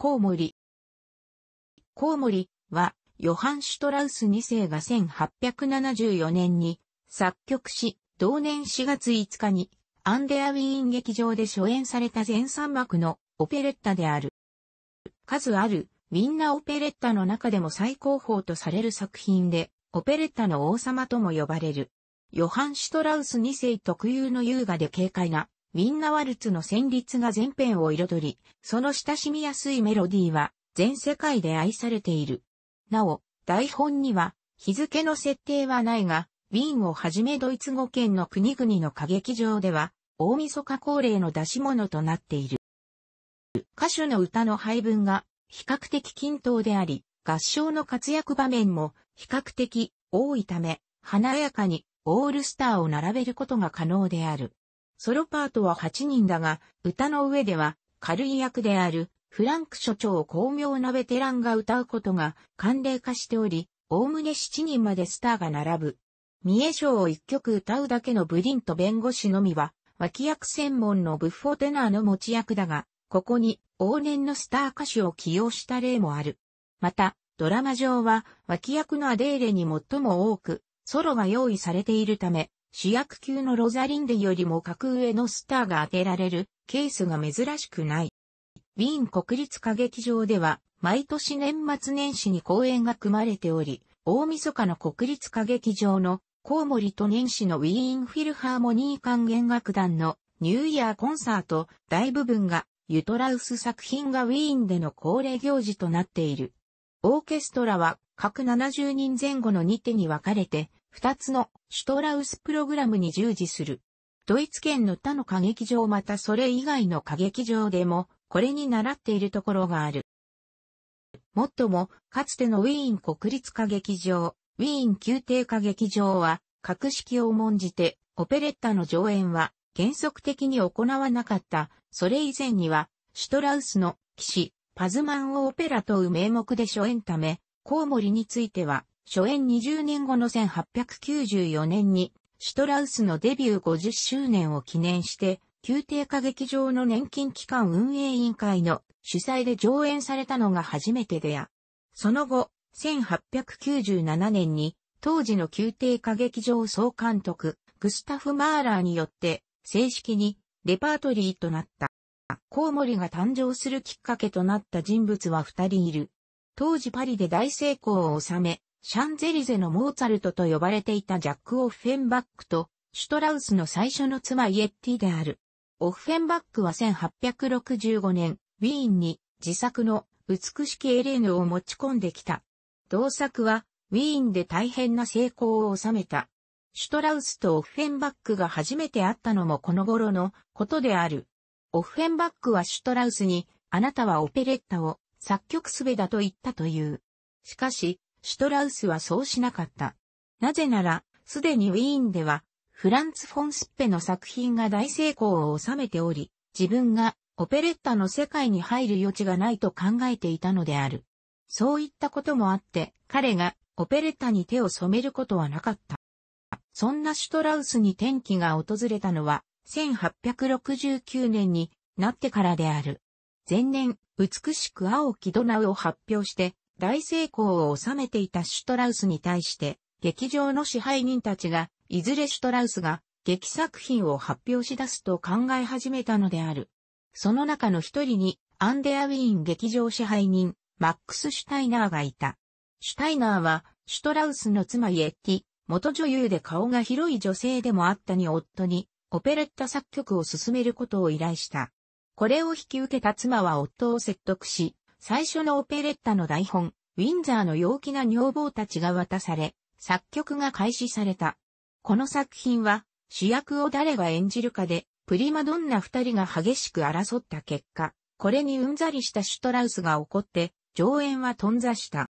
コウモリ。コウモリは、ヨハン・シュトラウス2世が1874年に作曲し、同年4月5日にアンデアウィーン劇場で初演された全3幕のオペレッタである。数あるウィンナオペレッタの中でも最高峰とされる作品で、オペレッタの王様とも呼ばれる。ヨハン・シュトラウス2世特有の優雅で軽快なウィンナワルツの旋律が全編を彩り、その親しみやすいメロディーは全世界で愛されている。なお、台本には日付の設定はないが、ウィーンをはじめドイツ語圏の国々の歌劇場では、大晦日恒例の出し物となっている。歌手の歌の配分が比較的均等であり、合唱の活躍場面も比較的多いため、華やかにオールスターを並べることが可能である。ソロパートは8人だが、歌の上では、軽い役である、フランク所長巧妙なベテランが歌うことが慣例化しており、おおむね7人までスターが並ぶ。三重賞を1曲歌うだけのブリンと弁護士のみは、脇役専門のブッフォテナーの持ち役だが、ここに往年のスター歌手を起用した例もある。また、ドラマ上は脇役のアデーレに最も多く、ソロが用意されているため、主役級のロザリンデよりも格上のスターが当てられるケースが珍しくない。ウィーン国立歌劇場では毎年年末年始に公演が組まれており、大晦日の国立歌劇場のコウモリと年始のウィーンフィルハーモニー管弦楽団のニューイヤーコンサート大部分がユトラウス作品がウィーンでの恒例行事となっている。オーケストラは各70人前後の2手に分かれて二つのシュトラウスプログラムに従事する。ドイツ圏の他の歌劇場またそれ以外の歌劇場でも、これに習っているところがある。もっとも、かつてのウィーン国立歌劇場、ウィーン宮廷歌劇場は、格式を重んじて、オペレッタの上演は原則的に行わなかった。それ以前には、シュトラウスの騎士、パズマンをオペラという名目で初演ため、コウモリについては、初演20年後の1894年に、シュトラウスのデビュー50周年を記念して、宮廷歌劇場の年金機関運営委員会の主催で上演されたのが初めてでや。その後、1897年に、当時の宮廷歌劇場総監督、グスタフ・マーラーによって、正式にレパートリーとなった。コウモリが誕生するきっかけとなった人物は二人いる。当時パリで大成功を収め、シャンゼリゼのモーツァルトと呼ばれていたジャック・オフェンバックと、シュトラウスの最初の妻イエッティである。オフェンバックは1865年、ウィーンに自作の美しきエレーヌを持ち込んできた。同作は、ウィーンで大変な成功を収めた。シュトラウスとオフェンバックが初めて会ったのもこの頃のことである。オフェンバックはシュトラウスに、あなたはオペレッタを作曲すべだと言ったという。しかし、シュトラウスはそうしなかった。なぜなら、すでにウィーンでは、フランツ・フォン・スッペの作品が大成功を収めており、自分がオペレッタの世界に入る余地がないと考えていたのである。そういったこともあって、彼がオペレッタに手を染めることはなかった。そんなシュトラウスに転機が訪れたのは、1869年になってからである。前年、美しく青きドナウを発表して、大成功を収めていたシュトラウスに対して、劇場の支配人たちが、いずれシュトラウスが、劇作品を発表し出すと考え始めたのである。その中の一人に、アンデアウィーン劇場支配人、マックス・シュタイナーがいた。シュタイナーは、シュトラウスの妻イエッティ、元女優で顔が広い女性でもあったに夫に、オペレッタ作曲を進めることを依頼した。これを引き受けた妻は夫を説得し、最初のオペレッタの台本、ウィンザーの陽気な女房たちが渡され、作曲が開始された。この作品は、主役を誰が演じるかで、プリマドンナ二人が激しく争った結果、これにうんざりしたシュトラウスが怒って、上演は頓挫した。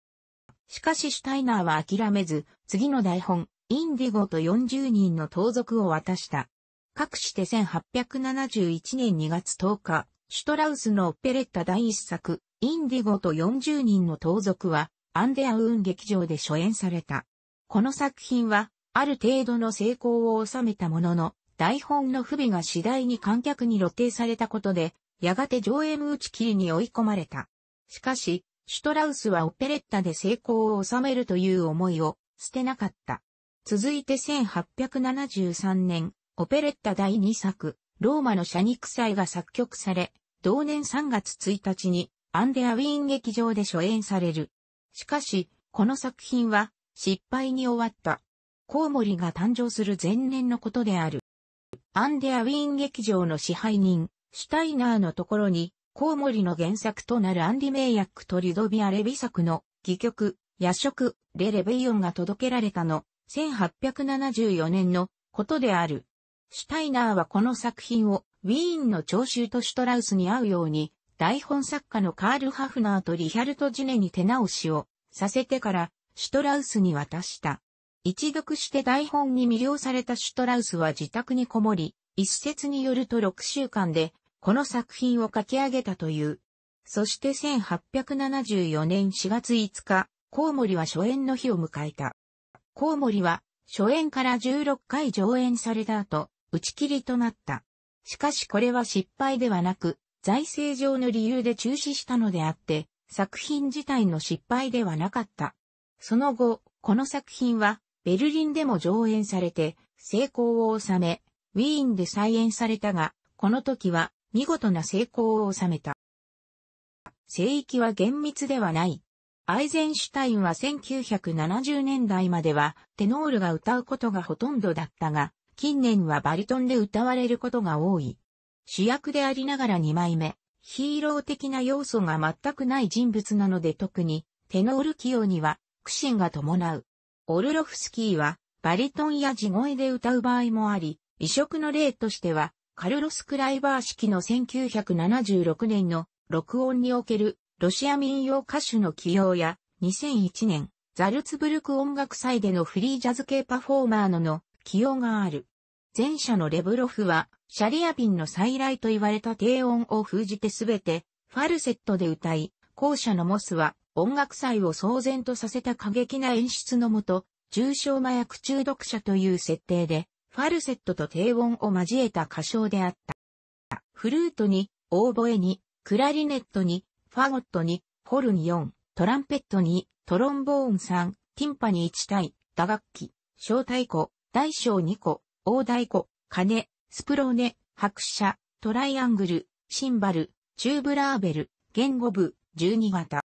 しかしシュタイナーは諦めず、次の台本、インディゴと40人の盗賊を渡した。かくして1871年2月10日、シュトラウスのオペレッタ第一作、インディゴと40人の盗賊は、アンデアウーン劇場で初演された。この作品は、ある程度の成功を収めたものの、台本の不備が次第に観客に露呈されたことで、やがて上演打ち切りに追い込まれた。しかし、シュトラウスはオペレッタで成功を収めるという思いを捨てなかった。続いて1873年、オペレッタ第2作、ローマの社肉祭が作曲され、同年3月1日にアンデアウィーン劇場で初演される。しかし、この作品は失敗に終わった。コウモリが誕生する前年のことである。アンデアウィーン劇場の支配人、シュタイナーのところに、コウモリの原作となるアンディ・メイヤックとリュドビア・レビ作の、戯曲、夜食、レ・レベイオンが届けられたの、1874年のことである。シュタイナーはこの作品を、ウィーンの聴衆とシュトラウスに会うように、台本作家のカール・ハフナーとリヒャルト・ジネに手直しをさせてからシュトラウスに渡した。一読して台本に魅了されたシュトラウスは自宅にこもり、一説によると6週間でこの作品を書き上げたという。そして1874年4月5日、コウモリは初演の日を迎えた。コウモリは初演から16回上演された後、打ち切りとなった。しかしこれは失敗ではなく、財政上の理由で中止したのであって、作品自体の失敗ではなかった。その後、この作品は、ベルリンでも上演されて、成功を収め、ウィーンで再演されたが、この時は、見事な成功を収めた。聖域は厳密ではない。アイゼンシュタインは1970年代までは、テノールが歌うことがほとんどだったが、近年はバリトンで歌われることが多い。主役でありながら2枚目、ヒーロー的な要素が全くない人物なので特に、テノール起用には、苦心が伴う。オルロフスキーは、バリトンや地声で歌う場合もあり、異色の例としては、カルロス・クライバー式の1976年の録音におけるロシア民謡歌手の起用や、2001年、ザルツブルク音楽祭でのフリージャズ系パフォーマーのの起用がある。前者のレブロフは、シャリアピンの再来と言われた低音を封じてすべて、ファルセットで歌い、後者のモスは、音楽祭を騒然とさせた過激な演出のもと、重症麻薬中毒者という設定で、ファルセットと低音を交えた歌唱であった。フルートに、オーボエに、クラリネットに、ファゴットに、ホルン4、トランペットに、トロンボーン3、ティンパに1対、打楽器、小太鼓、大小2個、大太鼓、鐘、スプローネ、白車、トライアングル、シンバル、チューブラーベル、言語部、12型。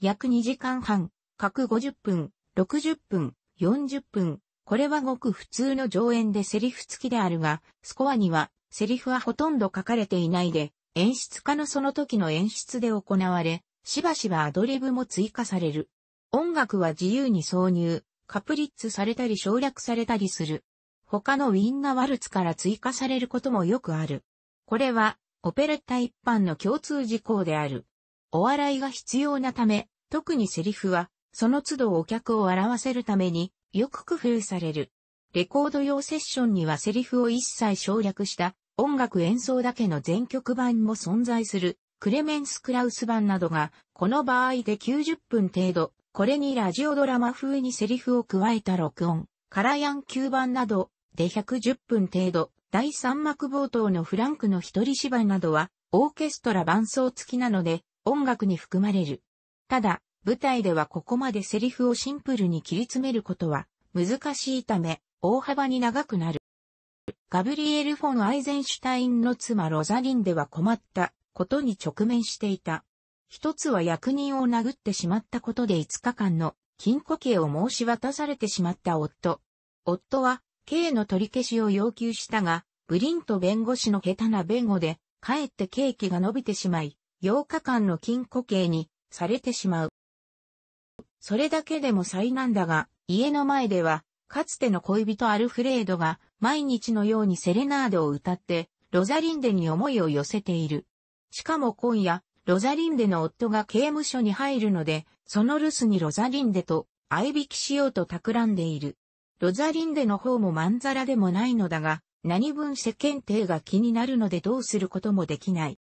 約2時間半、各50分、60分、40分。これはごく普通の上演でセリフ付きであるが、スコアにはセリフはほとんど書かれていないで、演出家のその時の演出で行われ、しばしばアドリブも追加される。音楽は自由に挿入、カプリッツされたり省略されたりする。他のウィンナワルツから追加されることもよくある。これは、オペレッタ一般の共通事項である。お笑いが必要なため、特にセリフは、その都度お客を笑わせるために、よく工夫される。レコード用セッションにはセリフを一切省略した音楽演奏だけの全曲版も存在するクレメンス・クラウス版などがこの場合で90分程度これにラジオドラマ風にセリフを加えた録音カラヤン級版などで110分程度、第三幕冒頭のフランクの一人芝居などは、オーケストラ伴奏付きなので、音楽に含まれる。ただ、舞台ではここまでセリフをシンプルに切り詰めることは難しいため、大幅に長くなる。ガブリエル・フォン・アイゼンシュタインの妻ロザリンでは困ったことに直面していた。一つは役人を殴ってしまったことで5日間の禁庫刑を申し渡されてしまった夫。夫は刑の取り消しを要求したが、ブリント弁護士の下手な弁護で、かえって刑期が伸びてしまい、8日間の禁庫刑にされてしまう。それだけでも災難だが、家の前では、かつての恋人アルフレードが毎日のようにセレナードを歌って、ロザリンデに思いを寄せている。しかも今夜、ロザリンデの夫が刑務所に入るので、その留守にロザリンデと相引きしようと企んでいる。ロザリンデの方もまんざらでもないのだが、何分世間体が気になるのでどうすることもできない。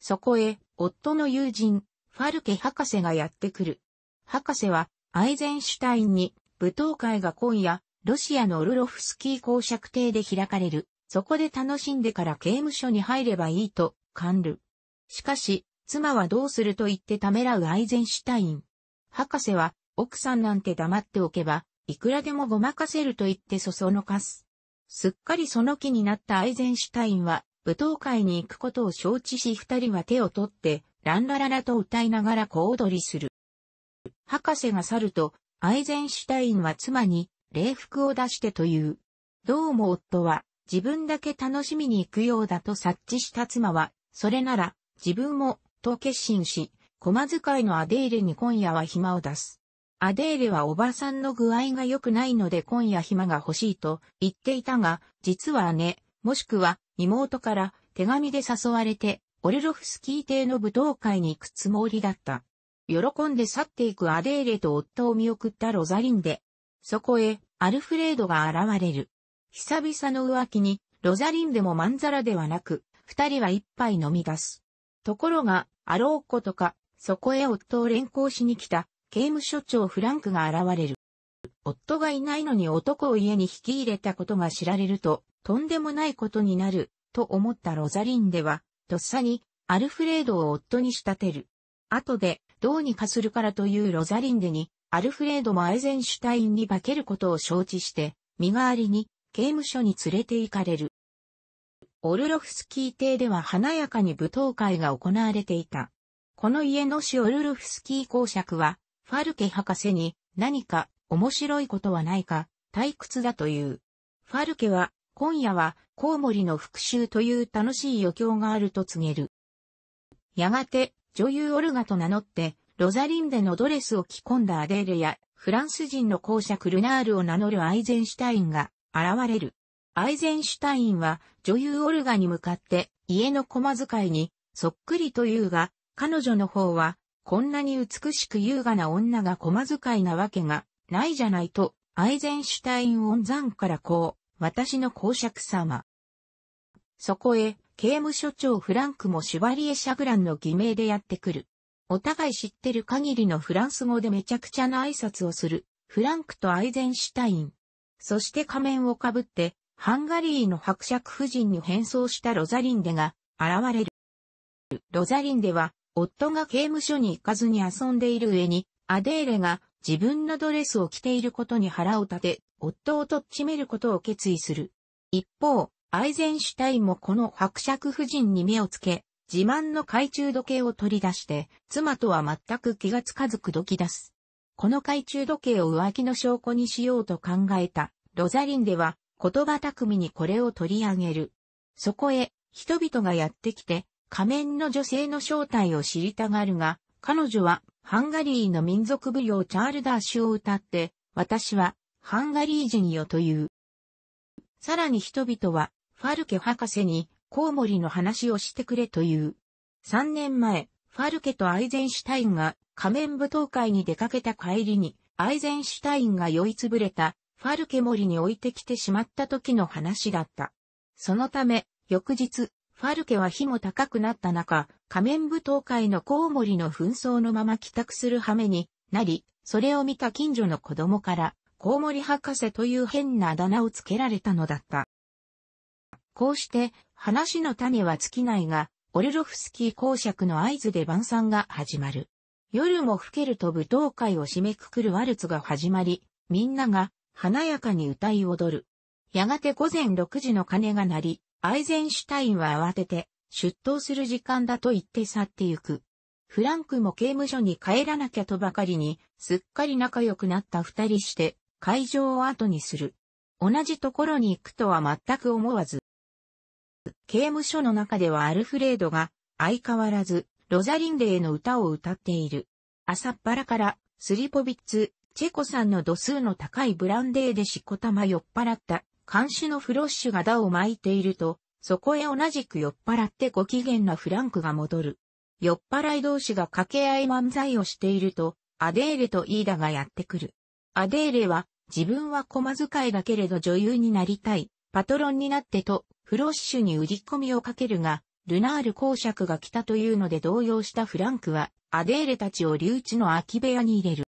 そこへ、夫の友人、ファルケ博士がやってくる。博士は、アイゼンシュタインに、舞踏会が今夜、ロシアのオルロフスキー公爵邸で開かれる。そこで楽しんでから刑務所に入ればいいと、勘る。しかし、妻はどうすると言ってためらうアイゼンシュタイン。博士は、奥さんなんて黙っておけば、いくらでもごまかせると言ってそそのかす。すっかりその気になったアイゼンシュタインは、舞踏会に行くことを承知し二人は手を取って、ランラララと歌いながら小踊りする。博士が去ると、アイゼンシュタインは妻に、礼服を出してという。どうも夫は、自分だけ楽しみに行くようだと察知した妻は、それなら、自分も、と決心し、駒使いのアデイレに今夜は暇を出す。アデーレはおばさんの具合が良くないので今夜暇が欲しいと言っていたが、実は姉、もしくは妹から手紙で誘われて、オレロフスキー邸の舞踏会に行くつもりだった。喜んで去っていくアデーレと夫を見送ったロザリンで、そこへ、アルフレードが現れる。久々の浮気に、ロザリンでもまんざらではなく、二人は一杯飲み出す。ところが、あろうことか、そこへ夫を連行しに来た、刑務所長フランクが現れる。夫がいないのに男を家に引き入れたことが知られると、とんでもないことになる、と思ったロザリンでは、とっさに、アルフレードを夫に仕立てる。後で、どうにかするからというロザリンデに、アルフレードもアイゼンシュタインに化けることを承知して、身代わりに、刑務所に連れて行かれる。オルロフスキー邸では華やかに舞踏会が行われていた。この家の主オルロフスキー公爵は、ファルケ博士に何か面白いことはないか退屈だという。ファルケは今夜はコウモリの復讐という楽しい余興があると告げる。やがて女優オルガと名乗ってロザリンデのドレスを着込んだアデールやフランス人の公爵ルナールを名乗るアイゼンシュタインが現れる。アイゼンシュタインは女優オルガに向かって家の駒使いにそっくりというが、彼女の方はこんなに美しく優雅な女が駒遣いなわけがないじゃないと、アイゼンシュタイン温山からこう、私の公爵様。そこへ、刑務所長フランクもシュバリエ・シャグランの偽名でやってくる。お互い知ってる限りのフランス語でめちゃくちゃな挨拶をする、フランクとアイゼンシュタイン。そして仮面をかぶって、ハンガリーの伯爵夫人に変装したロザリンデが現れる。ロザリンデは夫が刑務所に行かずに遊んでいる上に、アデーレが自分のドレスを着ていることに腹を立て、夫をとっちめることを決意する。一方、アイゼンシュタインもこの伯爵夫人に目をつけ、自慢の懐中時計を取り出して、妻とは全く気がつかず口説き出す。この懐中時計を浮気の証拠にしようと考えた、ロザリンでは、言葉巧みにこれを取り上げる。そこへ、人々がやってきて、仮面の女性の正体を知りたがるが、彼女はハンガリーの民族舞踊チャールダーシュを歌って、私はハンガリー人よという。さらに人々はファルケ博士にコウモリの話をしてくれという。3年前、ファルケとアイゼンシュタインが仮面舞踏会に出かけた帰りに、アイゼンシュタインが酔いつぶれたファルケ森に置いてきてしまった時の話だった。そのため、翌日、ファルケは火も高くなった中、仮面舞踏会のコウモリの紛争のまま帰宅する羽目になり、それを見た近所の子供から、コウモリ博士という変なあだ名をつけられたのだった。こうして、話の種は尽きないが、オルロフスキー公爵の合図で晩餐が始まる。夜も更けると舞踏会を締めくくるワルツが始まり、みんなが華やかに歌い踊る。やがて午前6時の鐘が鳴り、アイゼンシュタインは慌てて、出頭する時間だと言って去ってゆく。フランクも刑務所に帰らなきゃとばかりに、すっかり仲良くなった二人して、会場を後にする。同じところに行くとは全く思わず。刑務所の中ではアルフレードが、相変わらず、ロザリンデへの歌を歌っている。朝っぱらから、スリポビッツ、チェコさんの度数の高いブランデーでしこたま酔っ払った監視のフロッシュがダを巻いていると、そこへ同じく酔っ払ってご機嫌なフランクが戻る。酔っ払い同士が掛け合い漫才をしていると、アデーレとイーダがやってくる。アデーレは、自分は駒遣いだけれど女優になりたい、パトロンになってと、フロッシュに売り込みをかけるが、ルナール公爵が来たというので動揺したフランクは、アデーレたちを留置の空き部屋に入れる。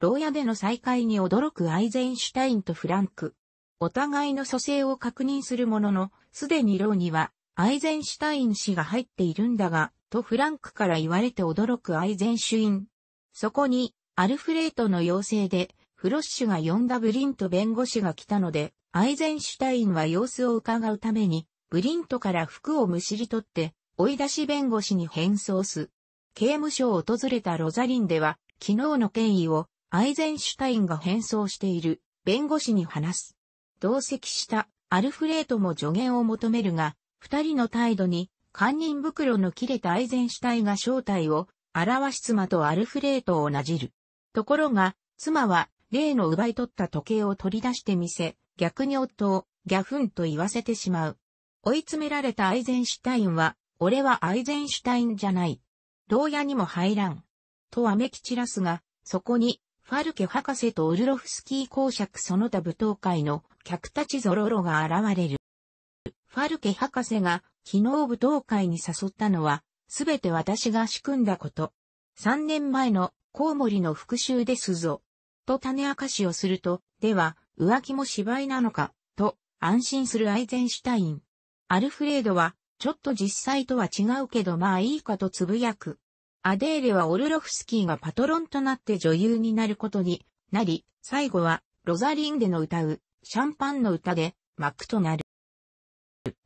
牢屋での再会に驚くアイゼンシュタインとフランク。お互いの蘇生を確認するものの、すでにローには、アイゼンシュタイン氏が入っているんだが、とフランクから言われて驚くアイゼンシュイン。そこに、アルフレートの要請で、フロッシュが呼んだブリント弁護士が来たので、アイゼンシュタインは様子を伺うために、ブリントから服をむしり取って、追い出し弁護士に変装す。刑務所を訪れたロザリンでは、昨日の権威を、アイゼンシュタインが変装している、弁護士に話す。同席したアルフレートも助言を求めるが、二人の態度に、堪忍袋の切れたアイゼンシュタイが正体を表し妻とアルフレートをなじる。ところが、妻は、例の奪い取った時計を取り出してみせ、逆に夫を、ギャフンと言わせてしまう。追い詰められたアイゼンシュタインは、俺はアイゼンシュタインじゃない。牢屋にも入らん。とわめき散らすが、そこに、ファルケ博士とウルロフスキー公爵その他舞踏会の客たちゾロロが現れる。ファルケ博士が昨日舞踏会に誘ったのは、すべて私が仕組んだこと。三年前のコウモリの復讐ですぞ。と種明かしをすると、では、浮気も芝居なのか、と安心するアイゼンシュタイン。アルフレードは、ちょっと実際とは違うけどまあいいかとつぶやく。アデーレはオルロフスキーがパトロンとなって女優になることになり、最後はロザリンデの歌うシャンパンの歌で幕となる。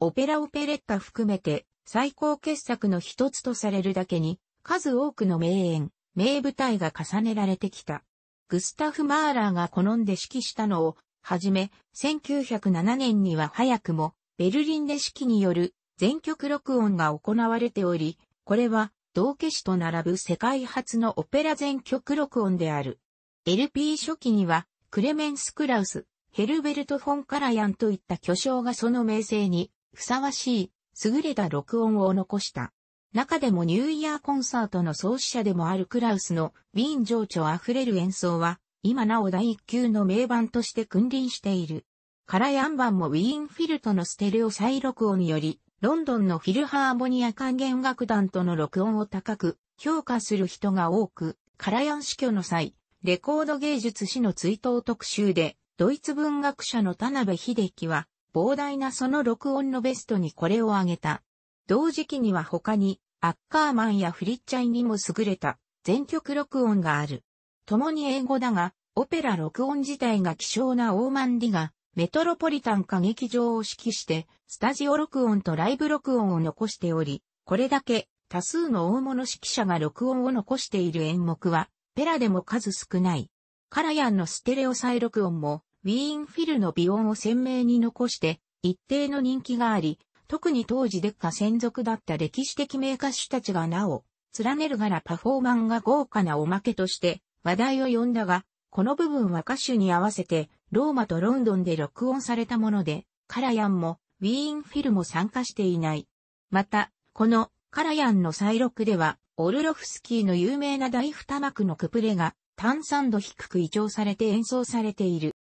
オペラオペレッタ含めて最高傑作の一つとされるだけに数多くの名演、名舞台が重ねられてきた。グスタフ・マーラーが好んで指揮したのをはじめ、1907年には早くもベルリンで指揮による全曲録音が行われており、これは道化師と並ぶ世界初のオペラ全曲録音である。LP 初期には、クレメンス・クラウス、ヘルベルト・フォン・カラヤンといった巨匠がその名声に、ふさわしい、優れた録音を残した。中でもニューイヤーコンサートの創始者でもあるクラウスのウィーン情緒あふれる演奏は、今なお第一級の名盤として君臨している。カラヤン版もウィーンフィルトのステレオ再録音により、ロンドンのフィルハーモニア管弦楽団との録音を高く評価する人が多く、カラヤン死去の際、レコード芸術史の追悼特集で、ドイツ文学者の田辺秀樹は、膨大なその録音のベストにこれを挙げた。同時期には他に、アッカーマンやフリッチャイにも優れた全曲録音がある。共に英語だが、オペラ録音自体が希少なオーマンディがメトロポリタン歌劇場を指揮して、スタジオ録音とライブ録音を残しており、これだけ多数の大物指揮者が録音を残している演目は、ペラでも数少ない。カラヤンのステレオ再録音も、ウィーンフィルの美音を鮮明に残して、一定の人気があり、特に当時デッカ専属だった歴史的名歌手たちがなお、連ねる柄パフォーマンが豪華なおまけとして話題を呼んだが、この部分は歌手に合わせてローマとロンドンで録音されたもので、カラヤンもウィーンフィルも参加していない。また、このカラヤンの再録では、オルロフスキーの有名な大二幕のクプレが炭酸度低く移調されて演奏されている。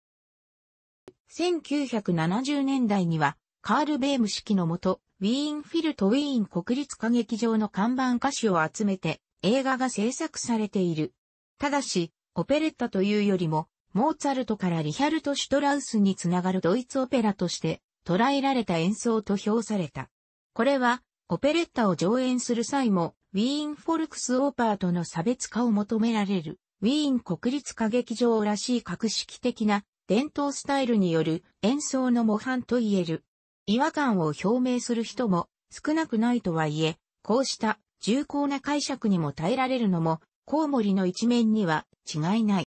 1970年代には、カール・ベーム式のもと、ウィーンフィルとウィーン国立歌劇場の看板歌手を集めて映画が制作されている。ただし、オペレッタというよりもモーツァルトからリヒャルト・シュトラウスにつながるドイツオペラとして捉えられた演奏と評された。これは、オペレッタを上演する際も、ウィーン・フォルクス・オーパーとの差別化を求められる、ウィーン国立歌劇場らしい格式的な伝統スタイルによる演奏の模範と言える。違和感を表明する人も少なくないとはいえ、こうした重厚な解釈にも耐えられるのも、コウモリの一面には違いない。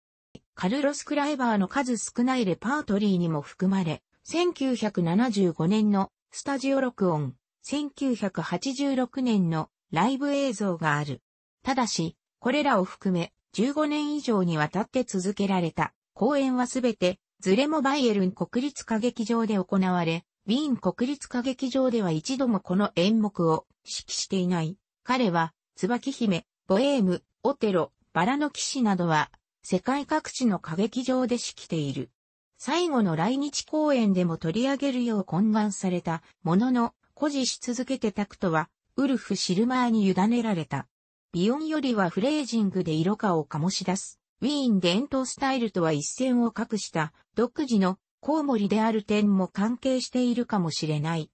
カルロス・クライバーの数少ないレパートリーにも含まれ、1975年のスタジオ録音、1986年のライブ映像がある。ただし、これらを含め15年以上にわたって続けられた公演はすべてズレもバイエルン国立歌劇場で行われ、ウィーン国立歌劇場では一度もこの演目を指揮していない。彼は、椿姫、ボエーム、オテロ、バラの騎士などは世界各地の歌劇場で指揮ている。最後の来日公演でも取り上げるよう懇願されたものの、誇示し続けてタクトは、ウルフ・シルマーに委ねられた。ビヨンよりはフレージングで色化を醸し出す。ウィーン伝統スタイルとは一線を画した独自のコウモリである点も関係しているかもしれない。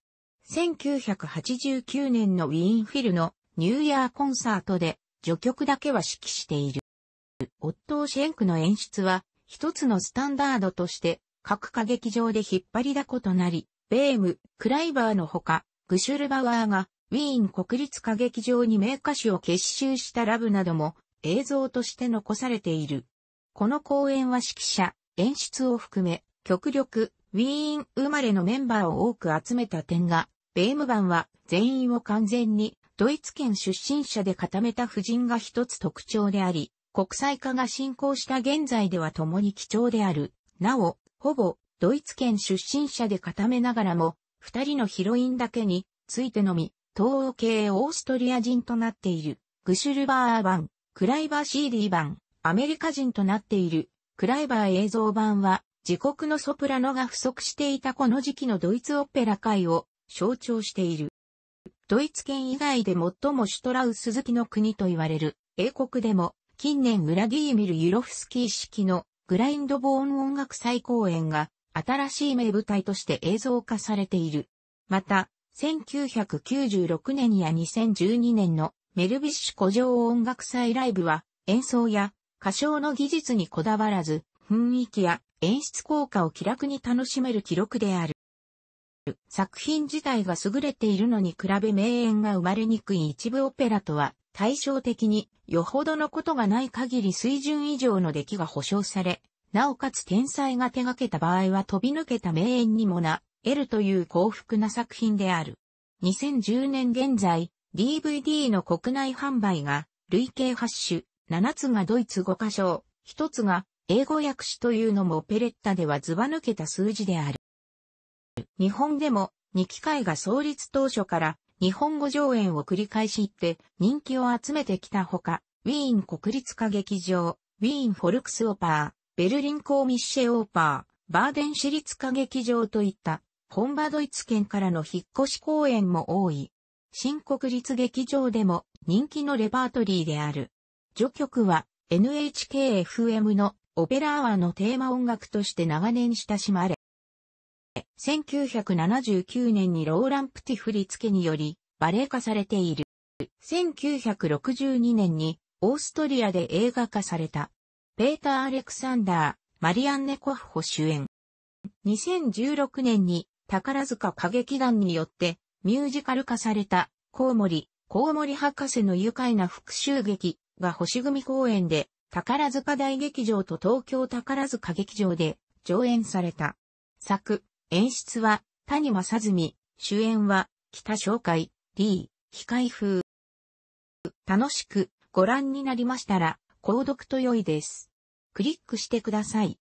1989年のウィーンフィルのニューイヤーコンサートで序曲だけは指揮している。オットー・シェンクの演出は、一つのスタンダードとして、各歌劇場で引っ張りだことなり、ベーム、クライバーのほか、グシュルバワーが、ウィーン国立歌劇場に名歌手を結集したラブなども、映像として残されている。この公演は指揮者、演出を含め、極力、ウィーン生まれのメンバーを多く集めた点が、ベーム版は全員を完全にドイツ圏出身者で固めた夫人が一つ特徴であり、国際化が進行した現在では共に貴重である。なお、ほぼ、ドイツ圏出身者で固めながらも、二人のヒロインだけについてのみ、東欧系オーストリア人となっている、グシュルバー版、クライバーシーリー版、アメリカ人となっている、クライバー映像版は、自国のソプラノが不足していたこの時期のドイツオペラ界を象徴している。ドイツ圏以外で最もシュトラウス好きの国と言われる英国でも近年グラディーミル・ユロフスキー式のグラインドボーン音楽祭公演が新しい名舞台として映像化されている。また、1996年や2012年のメルビッシュ古城音楽祭ライブは演奏や歌唱の技術にこだわらず雰囲気や演出効果を気楽に楽しめる記録である。作品自体が優れているのに比べ名演が生まれにくい一部オペラとは対照的によほどのことがない限り水準以上の出来が保証され、なおかつ天才が手掛けた場合は飛び抜けた名演にもな、得るという幸福な作品である。2010年現在、DVD の国内販売が累計8種、7つがドイツ5箇所、1つが英語訳詞というのもオペレッタではズバ抜けた数字である。日本でも2機会が創立当初から日本語上演を繰り返し行って人気を集めてきたほか、ウィーン国立歌劇場、ウィーンフォルクスオパー、ベルリンコーミッシェオーパー、バーデン市立歌劇場といった本場ドイツ圏からの引っ越し公演も多い。新国立劇場でも人気のレパートリーである。序曲は NHKFM のオペラアワーのテーマ音楽として長年親しまれ、1979年にローラン・プティ振り付けにより、バレエ化されている。1962年に、オーストリアで映画化された。ペーター・アレクサンダー、マリアンネ・コフホ主演。2016年に、宝塚歌劇団によって、ミュージカル化された、コウモリ、コウモリ博士の愉快な復讐劇が星組公演で、宝塚大劇場と東京宝塚劇場で上演された。作、演出は谷正澄、主演は北紹介、リー、非開封。楽しくご覧になりましたら、購読と良いです。クリックしてください。